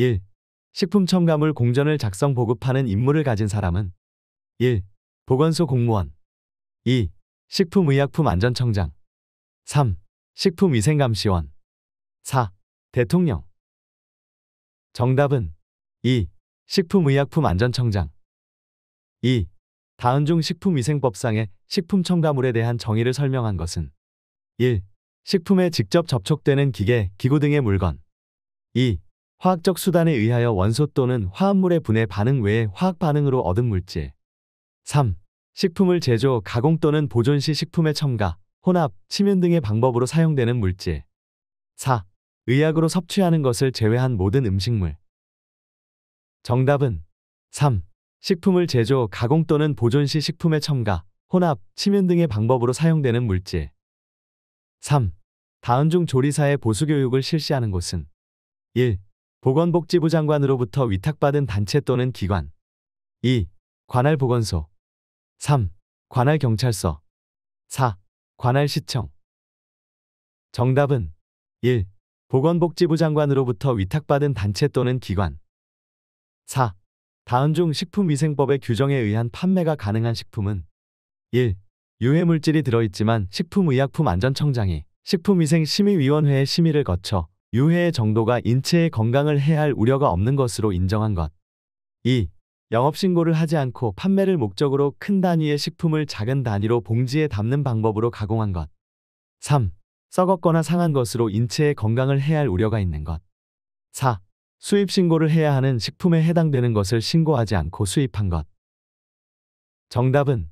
1. 식품 첨가물 공전을 작성 보급하는 임무를 가진 사람은 1. 보건소 공무원 2. 식품의약품 안전청장 3. 식품위생감시원 4. 대통령 정답은 2. 식품의약품 안전청장 2. 다은중 식품위생법상의 식품 첨가물에 대한 정의를 설명한 것은 1. 식품에 직접 접촉되는 기계, 기구 등의 물건 2. 화학적 수단에 의하여 원소 또는 화합물의 분해 반응 외에 화학 반응으로 얻은 물질. 3. 식품을 제조, 가공 또는 보존 시 식품의 첨가, 혼합, 침윤 등의 방법으로 사용되는 물질. 4. 의약으로 섭취하는 것을 제외한 모든 음식물. 정답은 3. 식품을 제조, 가공 또는 보존 시 식품의 첨가, 혼합, 침윤 등의 방법으로 사용되는 물질. 3. 다음 중 조리사의 보수교육을 실시하는 곳은 1. 보건복지부 장관으로부터 위탁받은 단체 또는 기관 2. 관할 보건소 3. 관할 경찰서 4. 관할 시청 정답은 1. 보건복지부 장관으로부터 위탁받은 단체 또는 기관 4. 다음 중 식품위생법의 규정에 의한 판매가 가능한 식품은 1. 유해물질이 들어있지만 식품의약품안전청장이 식품위생심의위원회의 심의를 거쳐 유해의 정도가 인체의 건강을 해할 우려가 없는 것으로 인정한 것. 2. 영업신고를 하지 않고 판매를 목적으로 큰 단위의 식품을 작은 단위로 봉지에 담는 방법으로 가공한 것. 3. 썩었거나 상한 것으로 인체의 건강을 해할 우려가 있는 것. 4. 수입 신고를 해야 하는 식품에 해당되는 것을 신고하지 않고 수입한 것. 정답은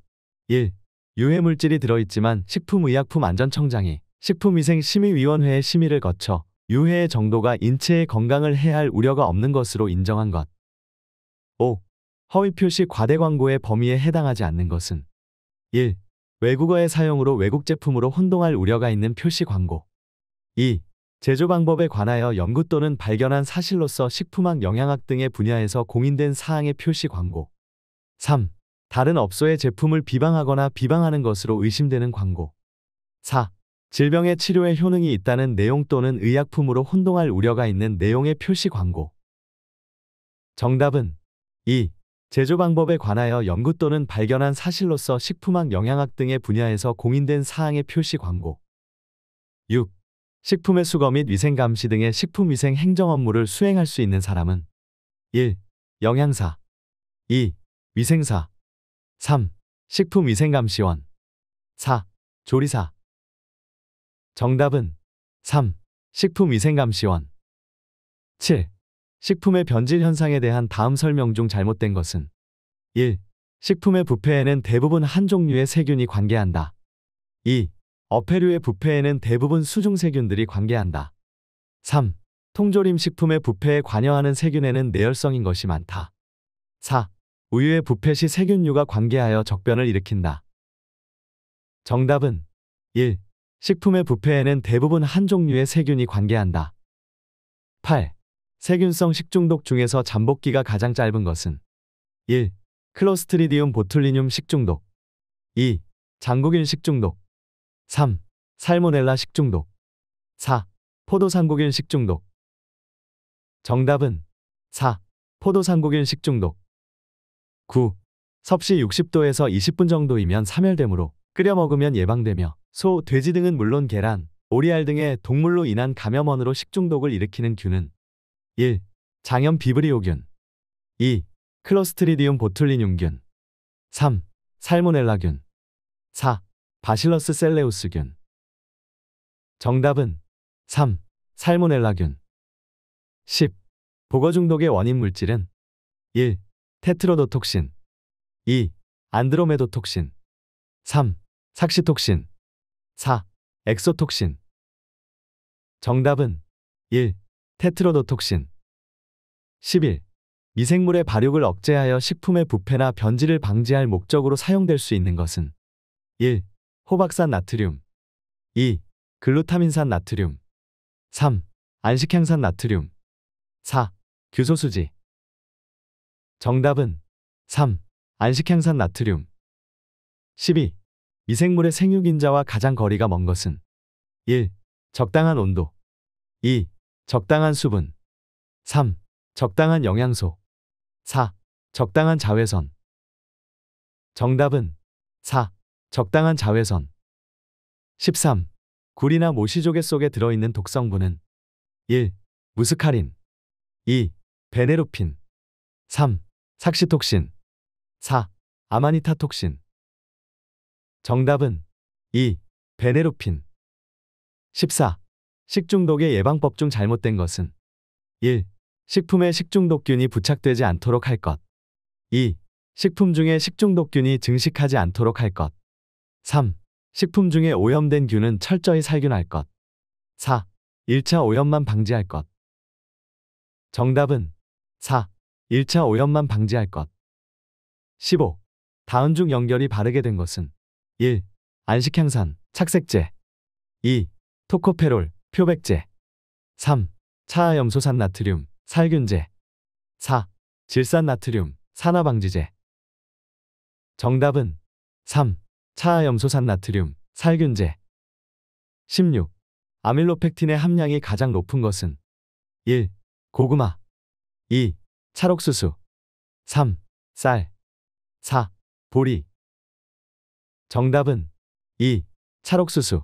1. 유해물질이 들어있지만 식품의약품안전청장이 식품위생심의위원회의 심의를 거쳐 유해 의 정도가 인체의 건강을 해할 우려가 없는 것으로 인정한 것. 5. 허위 표시 과대 광고의 범위에 해당하지 않는 것은 1. 외국어의 사용으로 외국 제품으로 혼동할 우려가 있는 표시 광고 2. 제조 방법에 관하여 연구 또는 발견한 사실로서 식품학 영양학 등의 분야에서 공인된 사항의 표시 광고 3. 다른 업소의 제품을 비방하거나 비방하는 것으로 의심되는 광고 4. 질병의 치료에 효능이 있다는 내용 또는 의약품으로 혼동할 우려가 있는 내용의 표시 광고. 정답은 2. 제조 방법에 관하여 연구 또는 발견한 사실로서 식품학 영양학 등의 분야에서 공인된 사항의 표시 광고. 6. 식품의 수거 및 위생 감시 등의 식품 위생 행정 업무를 수행할 수 있는 사람은 1. 영양사 2. 위생사 3. 식품 위생 감시원 4. 조리사 정답은 3. 식품위생감시원 7. 식품의 변질 현상에 대한 다음 설명 중 잘못된 것은 1. 식품의 부패에는 대부분 한 종류의 세균이 관계한다. 2. 어패류의 부패에는 대부분 수중세균들이 관계한다. 3. 통조림 식품의 부패에 관여하는 세균에는 내열성인 것이 많다. 4. 우유의 부패 시 세균류가 관계하여 적변을 일으킨다. 정답은 1. 식품의 부패에는 대부분 한 종류의 세균이 관계한다. 8. 세균성 식중독 중에서 잠복기가 가장 짧은 것은 1. 클로스트리디움 보툴리늄 식중독 2. 장국일 식중독 3. 살모넬라 식중독 4. 포도상국일 식중독 정답은 4. 포도상국일 식중독 9. 섭씨 60도에서 20분 정도이면 사멸되므로 끓여 먹으면 예방되며 소, 돼지 등은 물론 계란, 오리알 등의 네. 동물로 인한 감염원으로 식중독을 일으키는 균은 1. 장염 비브리오균 2. 클로스트리디움 보툴리늄균 3. 살모넬라균 4. 바실러스 셀레우스균 정답은 3. 살모넬라균 10. 보거 중독의 원인 물질은 1. 테트로도톡신 2. 안드로메도톡신 3. 삭시톡신 4. 엑소톡신 정답은 1. 테트로도톡신 11. 미생물의 발육을 억제하여 식품의 부패나 변질을 방지할 목적으로 사용될 수 있는 것은 1. 호박산 나트륨 2. 글루타민산 나트륨 3. 안식향산 나트륨 4. 규소수지 정답은 3. 안식향산 나트륨 12. 이 생물의 생육인자와 가장 거리가 먼 것은 1. 적당한 온도 2. 적당한 수분 3. 적당한 영양소 4. 적당한 자외선 정답은 4. 적당한 자외선 13. 굴이나 모시조개 속에 들어있는 독성분은 1. 무스카린 2. 베네루핀 3. 삭시톡신 4. 아마니타톡신 정답은 2. 베네로핀 14. 식중독의 예방법 중 잘못된 것은 1. 식품에 식중독균이 부착되지 않도록 할 것 2. 식품 중에 식중독균이 증식하지 않도록 할 것 3. 식품 중에 오염된 균은 철저히 살균할 것 4. 1차 오염만 방지할 것 정답은 4. 1차 오염만 방지할 것 15. 다음중 연결이 바르게 된 것은 1. 안식향산, 착색제 2. 토코페롤, 표백제 3. 차아염소산 나트륨, 살균제 4. 질산 나트륨, 산화방지제 정답은 3. 차아염소산 나트륨, 살균제 16. 아밀로펙틴의 함량이 가장 높은 것은 1. 고구마 2. 찰옥수수 3. 쌀 4. 보리 정답은 2. 찰옥수수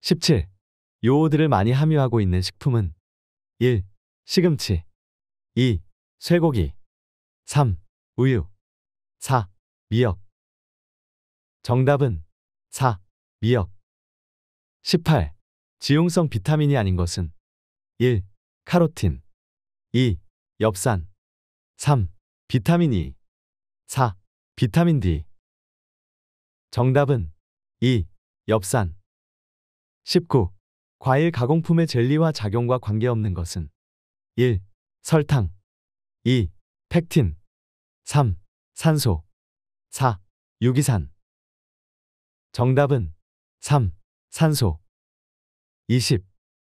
17. 요오드를 많이 함유하고 있는 식품은 1. 시금치 2. 쇠고기 3. 우유 4. 미역 정답은 4. 미역 18. 지용성 비타민이 아닌 것은 1. 카로틴 2. 엽산 3. 비타민 E 4. 비타민 D 정답은 2. 엽산 19. 과일 가공품의 젤리와 작용과 관계없는 것은 1. 설탕 2. 팩틴 3. 산소 4. 유기산 정답은 3. 산소 20.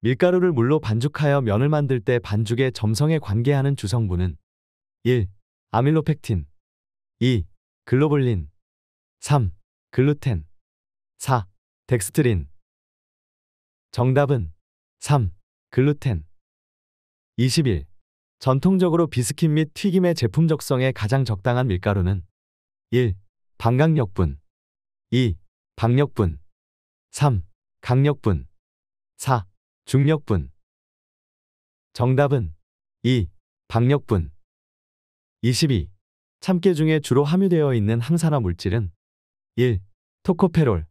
밀가루를 물로 반죽하여 면을 만들 때 반죽의 점성에 관계하는 주성분은 1. 아밀로펙틴 2. 글로불린 3. 글루텐 4. 덱스트린 정답은 3. 글루텐 21. 전통적으로 비스킷 및 튀김의 제품 적성에 가장 적당한 밀가루는 1. 방강력분 2. 박력분 3. 강력분 4. 중력분 정답은 2. 박력분 22. 참깨 중에 주로 함유되어 있는 항산화 물질은 1. 토코페롤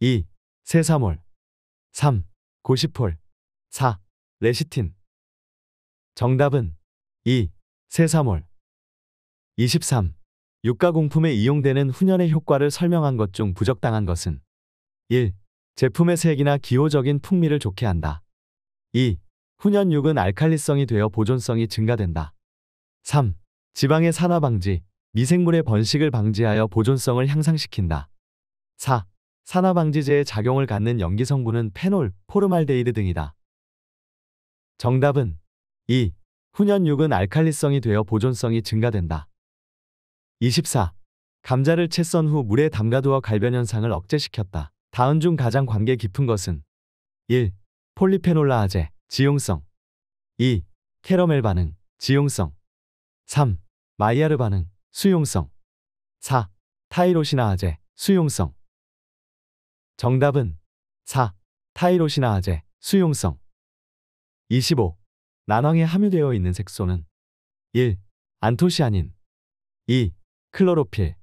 2. 세사몰 3. 고시폴 4. 레시틴 정답은 2. 세사몰 23. 육가공품에 이용되는 훈연의 효과를 설명한 것 중 부적당한 것은 1. 제품의 색이나 기호적인 풍미를 좋게 한다. 2. 훈연육은 알칼리성이 되어 보존성이 증가된다. 3. 지방의 산화 방지 미생물의 번식을 방지하여 보존성을 향상시킨다. 4. 산화방지제의 작용을 갖는 연기 성분은 페놀, 포르말데이드 등이다. 정답은 2. 훈연육은 알칼리성이 되어 보존성이 증가된다. 24. 감자를 채썬 후 물에 담가두어 갈변 현상을 억제시켰다. 다음 중 가장 관계 깊은 것은 1. 폴리페놀라아제, 지용성 2. 캐러멜 반응, 지용성 3. 마이야르 반응, 수용성 4. 타이로시나 아제 수용성 정답은 4. 타이로시나 아제 수용성 25. 난황에 함유되어 있는 색소는 1. 안토시아닌 2. 클로로필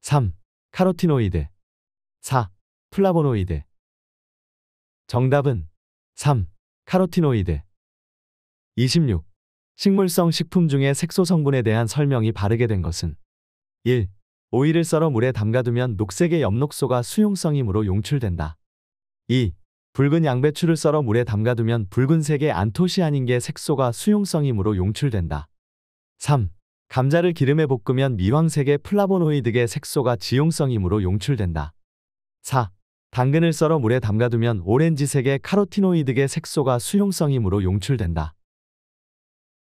3. 카로티노이드 4. 플라보노이드 정답은 3. 카로티노이드 26. 식물성 식품 중에 색소 성분에 대한 설명이 바르게 된 것은 1. 오이를 썰어 물에 담가두면 녹색의 엽록소가 수용성이므로 용출된다. 2. 붉은 양배추를 썰어 물에 담가두면 붉은색의 안토시아닌계 색소가 수용성이므로 용출된다. 3. 감자를 기름에 볶으면 미황색의 플라보노이드계 색소가 지용성이므로 용출된다. 4. 당근을 썰어 물에 담가두면 오렌지색의 카로티노이드계 색소가 수용성이므로 용출된다.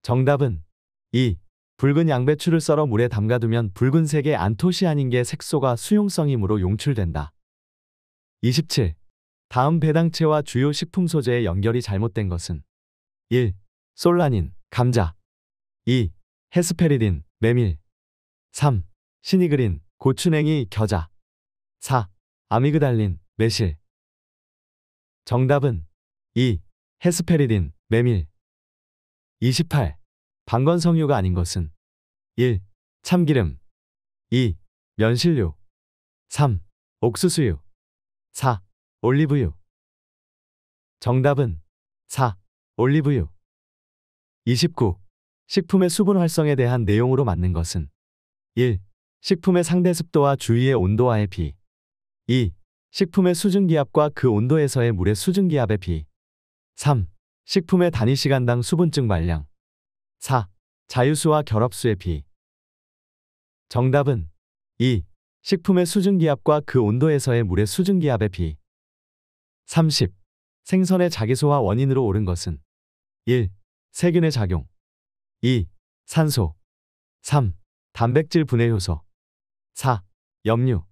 정답은 2. 붉은 양배추를 썰어 물에 담가두면 붉은색의 안토시아닌계 색소가 수용성이므로 용출된다. 27. 다음 배당체와 주요 식품 소재의 연결이 잘못된 것은 1. 솔라닌, 감자 2. 헤스페리딘, 메밀 3. 시니그린, 고추냉이, 겨자 4. 아미그달린, 매실 정답은 2. 헤스페리딘, 메밀 28. 방건성유가 아닌 것은 1. 참기름 2. 면실유 3. 옥수수유 4. 올리브유 정답은 4. 올리브유 29. 식품의 수분 활성에 대한 내용으로 맞는 것은 1. 식품의 상대 습도와 주위의 온도와의 비 2. 식품의 수증기압과 그 온도에서의 물의 수증기압의 비 3. 식품의 단위 시간당 수분증 말량. 4. 자유수와 결합수의 비. 정답은 2. 식품의 수증기압과 그 온도에서의 물의 수증기압의 비. 30. 생선의 자기소화 원인으로 옳은 것은 1. 세균의 작용 2. 산소 3. 단백질 분해 효소 4. 염류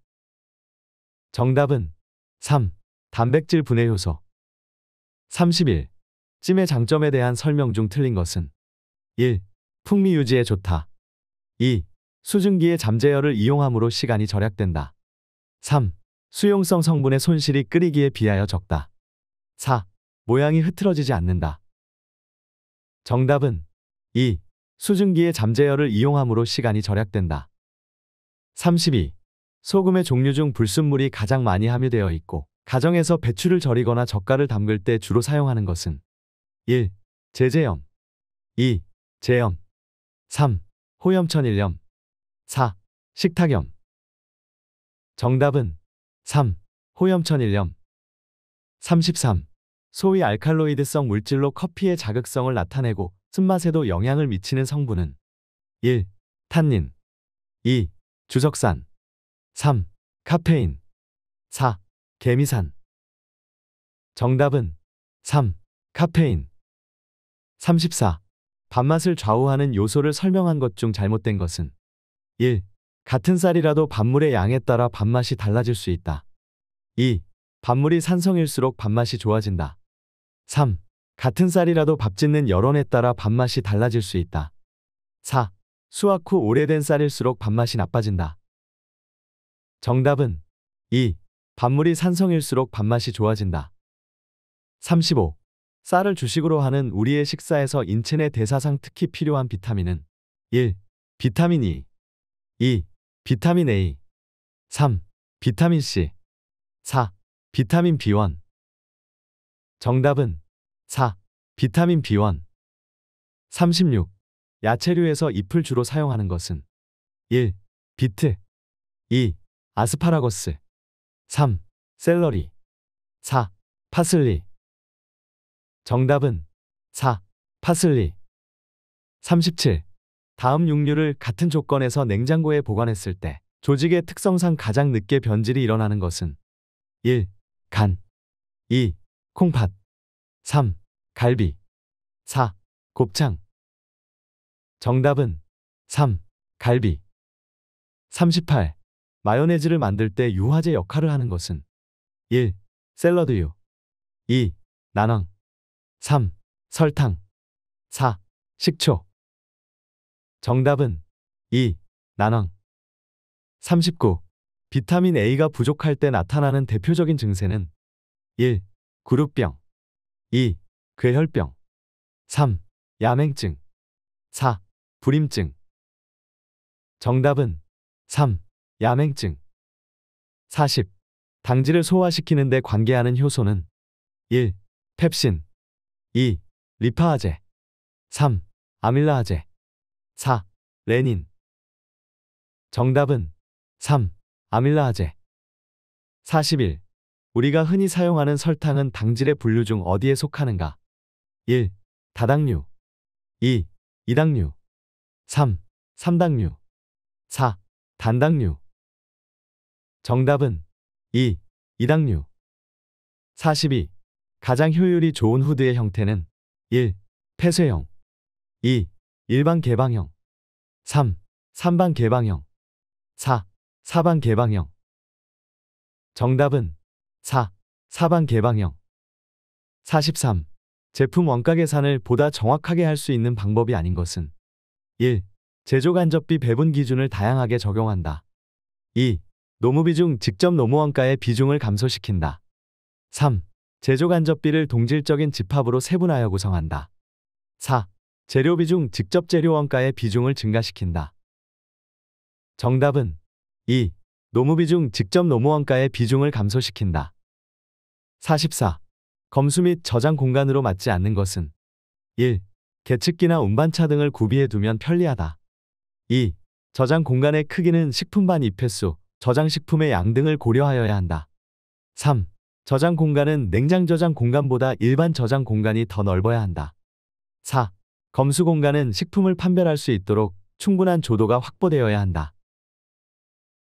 정답은 3. 단백질 분해 효소 31. 찜의 장점에 대한 설명 중 틀린 것은 1. 풍미 유지에 좋다. 2. 수증기의 잠재열을 이용함으로 시간이 절약된다. 3. 수용성 성분의 손실이 끓이기에 비하여 적다. 4. 모양이 흐트러지지 않는다. 정답은 2. 수증기의 잠재열을 이용함으로 시간이 절약된다. 32. 소금의 종류 중 불순물이 가장 많이 함유되어 있고 가정에서 배추를 절이거나 젓갈을 담글 때 주로 사용하는 것은 1. 제재염 2. 제염 3. 호염천일염 4. 식탁염 정답은 3. 호염천일염 33. 소위 알칼로이드성 물질로 커피의 자극성을 나타내고 쓴맛에도 영향을 미치는 성분은 1. 탄닌 2. 주석산 3. 카페인 4. 개미산 정답은 3. 카페인 34. 밥맛을 좌우하는 요소를 설명한 것 중 잘못된 것은 1. 같은 쌀이라도 밥물의 양에 따라 밥맛이 달라질 수 있다. 2. 밥물이 산성일수록 밥맛이 좋아진다. 3. 같은 쌀이라도 밥 짓는 여론에 따라 밥맛이 달라질 수 있다. 4. 수확 후 오래된 쌀일수록 밥맛이 나빠진다. 정답은 2. 밥물이 산성일수록 밥맛이 좋아진다. 35. 쌀을 주식으로 하는 우리의 식사에서 인체 내 대사상 특히 필요한 비타민은 1. 비타민 E 2. 비타민 A 3. 비타민 C 4. 비타민 B1 정답은 4. 비타민 B1 36. 야채류에서 잎을 주로 사용하는 것은 1. 비트 2. 아스파라거스 3. 샐러리 4. 파슬리 정답은 4. 파슬리 37. 다음 육류를 같은 조건에서 냉장고에 보관했을 때 조직의 특성상 가장 늦게 변질이 일어나는 것은 1. 간 2. 콩팥 3. 갈비 4. 곱창 정답은 3. 갈비 38. 마요네즈를 만들 때 유화제 역할을 하는 것은 1. 샐러드유 2. 난황 3. 설탕 4. 식초 정답은 2. 난황 39. 비타민 A가 부족할 때 나타나는 대표적인 증세는 1. 구루병 2. 괴혈병 3. 야맹증 4. 불임증 정답은 3. 야맹증 40. 당질을 소화시키는 데 관계하는 효소는 1. 펩신 2. 리파아제 3. 아밀라아제 4. 레닌 정답은 3. 아밀라아제 41. 우리가 흔히 사용하는 설탕은 당질의 분류 중 어디에 속하는가? 1. 다당류 2. 이당류 3. 삼당류 4. 단당류 정답은 2. 이당류 42. 가장 효율이 좋은 후드의 형태는 1. 폐쇄형 2. 일반 개방형 3. 3방 개방형 4. 4방 개방형 정답은 4. 4방 개방형 43. 제품 원가 계산을 보다 정확하게 할 수 있는 방법이 아닌 것은 1. 제조 간접비 배분 기준을 다양하게 적용한다. 2. 노무비 중 직접 노무원가의 비중을 감소시킨다. 3. 제조 간접비를 동질적인 집합으로 세분하여 구성한다. 4. 재료 비중 직접 재료 원가의 비중을 증가시킨다. 정답은 2. 노무 비중 직접 노무 원가의 비중을 감소시킨다. 44. 검수 및 저장 공간으로 맞지 않는 것은 1. 계측기나 운반차 등을 구비해 두면 편리하다. 2. 저장 공간의 크기는 식품반 입회수 저장식품의 양 등을 고려하여야 한다. 3. 저장 공간은 냉장 저장 공간보다 일반 저장 공간이 더 넓어야 한다. 4. 검수 공간은 식품을 판별할 수 있도록 충분한 조도가 확보되어야 한다.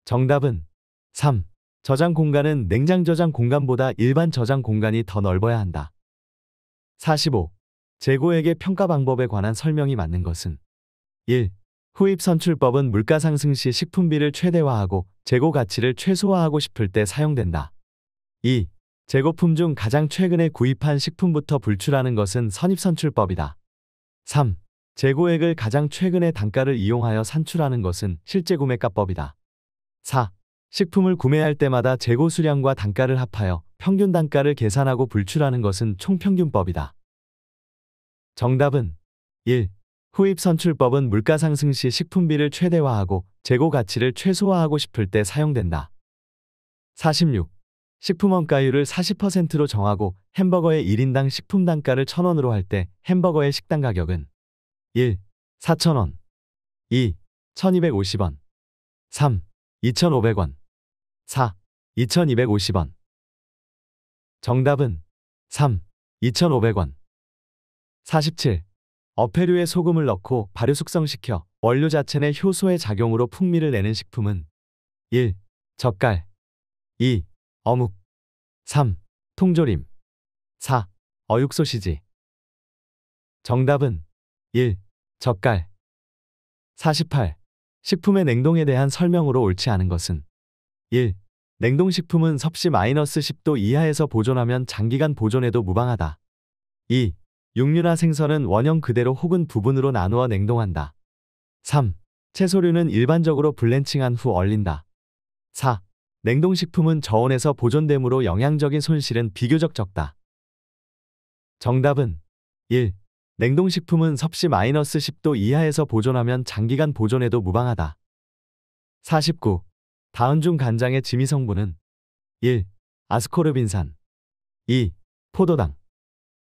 정답은 3. 저장 공간은 냉장 저장 공간보다 일반 저장 공간이 더 넓어야 한다. 45. 재고액의 평가 방법에 관한 설명이 맞는 것은 1. 후입 선출법은 물가 상승 시 식품비를 최대화하고 재고 가치를 최소화하고 싶을 때 사용된다. 2. 재고품 중 가장 최근에 구입한 식품부터 불출하는 것은 선입선출법이다. 3. 재고액을 가장 최근의 단가를 이용하여 산출하는 것은 실제구매가법이다. 4. 식품을 구매할 때마다 재고 수량과 단가를 합하여 평균 단가를 계산하고 불출하는 것은 총평균법이다. 정답은 1. 후입선출법은 물가상승 시 식품비를 최대화하고 재고 가치를 최소화하고 싶을 때 사용된다. 46. 식품원가율을 40%로 정하고 햄버거의 1인당 식품 단가를 1,000원으로 할 때 햄버거의 식당 가격은 1. 4,000원 2. 1,250원 3. 2,500원 4. 2,250원 정답은 3. 2,500원 47. 어패류에 소금을 넣고 발효 숙성시켜 원료 자체내 효소의 작용으로 풍미를 내는 식품은 1. 젓갈 2. 어묵 3. 통조림 4. 어육소시지 정답은 1. 젓갈 48. 식품의 냉동에 대한 설명으로 옳지 않은 것은 1. 냉동식품은 섭씨 마이너스 10도 이하에서 보존하면 장기간 보존에도 무방하다. 2. 육류나 생선은 원형 그대로 혹은 부분으로 나누어 냉동한다. 3. 채소류는 일반적으로 블렌칭한 후 얼린다. 4. 냉동식품은 저온에서 보존되므로 영양적인 손실은 비교적 적다. 정답은 1. 냉동식품은 섭씨 마이너스 10도 이하에서 보존하면 장기간 보존에도 무방하다. 49. 다음 중 간장의 지미 성분은 1. 아스코르빈산 2. 포도당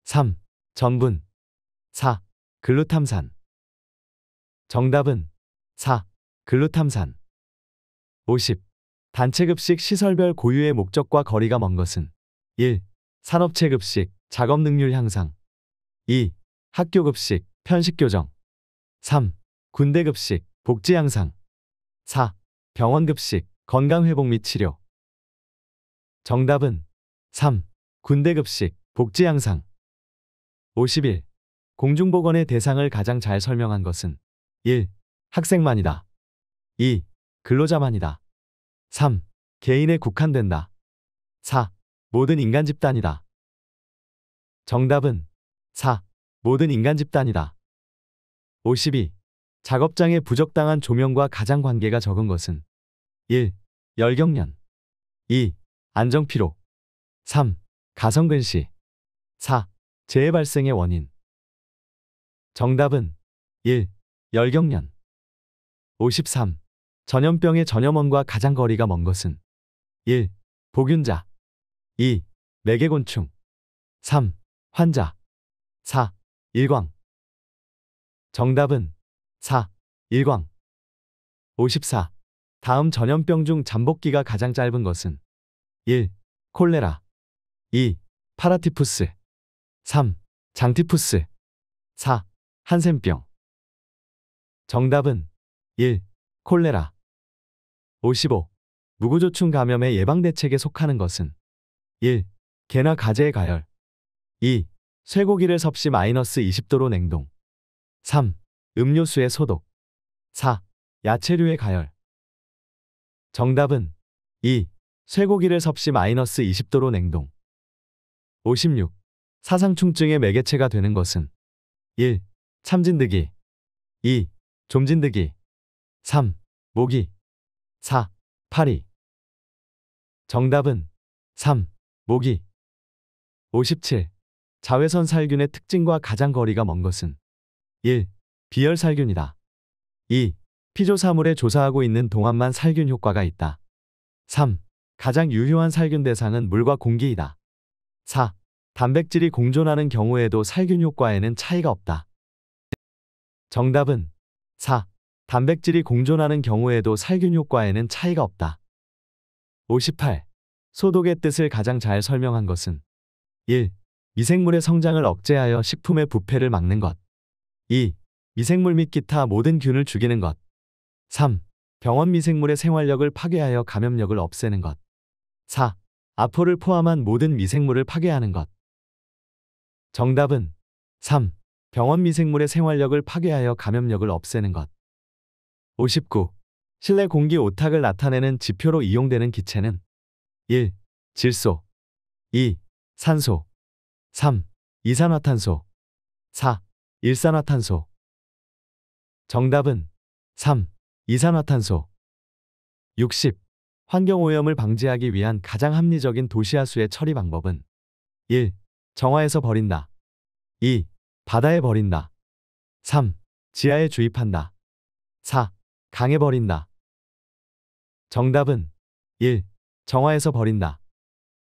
3. 전분 4. 글루탐산 정답은 4. 글루탐산 50. 단체급식 시설별 고유의 목적과 거리가 먼 것은 1. 산업체급식, 작업능률 향상 2. 학교급식, 편식교정 3. 군대급식, 복지 향상 4. 병원급식, 건강회복 및 치료 정답은 3. 군대급식, 복지 향상 51. 공중보건의 대상을 가장 잘 설명한 것은 1. 학생만이다 2. 근로자만이다 3. 개인에 국한된다. 4. 모든 인간 집단이다. 정답은 4. 모든 인간 집단이다. 52. 작업장에 부적당한 조명과 가장 관계가 적은 것은 1. 열경련 2. 안정피로 3. 가성근시 4. 재해 발생의 원인 정답은 1. 열경련 53. 전염병의 전염원과 가장 거리가 먼 것은 1. 보균자 2. 매개곤충 3. 환자 4. 일광 정답은 4. 일광 54. 다음 전염병 중 잠복기가 가장 짧은 것은 1. 콜레라 2. 파라티푸스 3. 장티푸스 4. 한센병 정답은 1. 콜레라 55. 무구조충 감염의 예방대책에 속하는 것은 1. 개나 가재의 가열 2. 쇠고기를 섭씨 마이너스 20도로 냉동 3. 음료수의 소독 4. 야채류의 가열 정답은 2. 쇠고기를 섭씨 마이너스 20도로 냉동 56. 사상충증의 매개체가 되는 것은 1. 참진드기 2. 좀진드기 3. 모기 4. 파리 정답은 3. 모기 57. 자외선 살균의 특징과 가장 거리가 먼 것은 1. 비열 살균이다. 2. 피조사물에 조사하고 있는 동안만 살균 효과가 있다. 3. 가장 유효한 살균 대상은 물과 공기이다. 4. 단백질이 공존하는 경우에도 살균 효과에는 차이가 없다. 정답은 4. 단백질이 공존하는 경우에도 살균 효과에는 차이가 없다. 58. 소독의 뜻을 가장 잘 설명한 것은 1. 미생물의 성장을 억제하여 식품의 부패를 막는 것 2. 미생물 및 기타 모든 균을 죽이는 것 3. 병원 미생물의 생활력을 파괴하여 감염력을 없애는 것 4. 아포를 포함한 모든 미생물을 파괴하는 것 정답은 3. 병원 미생물의 생활력을 파괴하여 감염력을 없애는 것 59. 실내 공기 오탁을 나타내는 지표로 이용되는 기체는 1. 질소 2. 산소 3. 이산화탄소 4. 일산화탄소 정답은 3. 이산화탄소 60. 환경오염을 방지하기 위한 가장 합리적인 도시하수의 처리 방법은 1. 정화에서 버린다 2. 바다에 버린다 3. 지하에 주입한다 4. 강해버린 다 정답은 1. 정화해서 버린 나.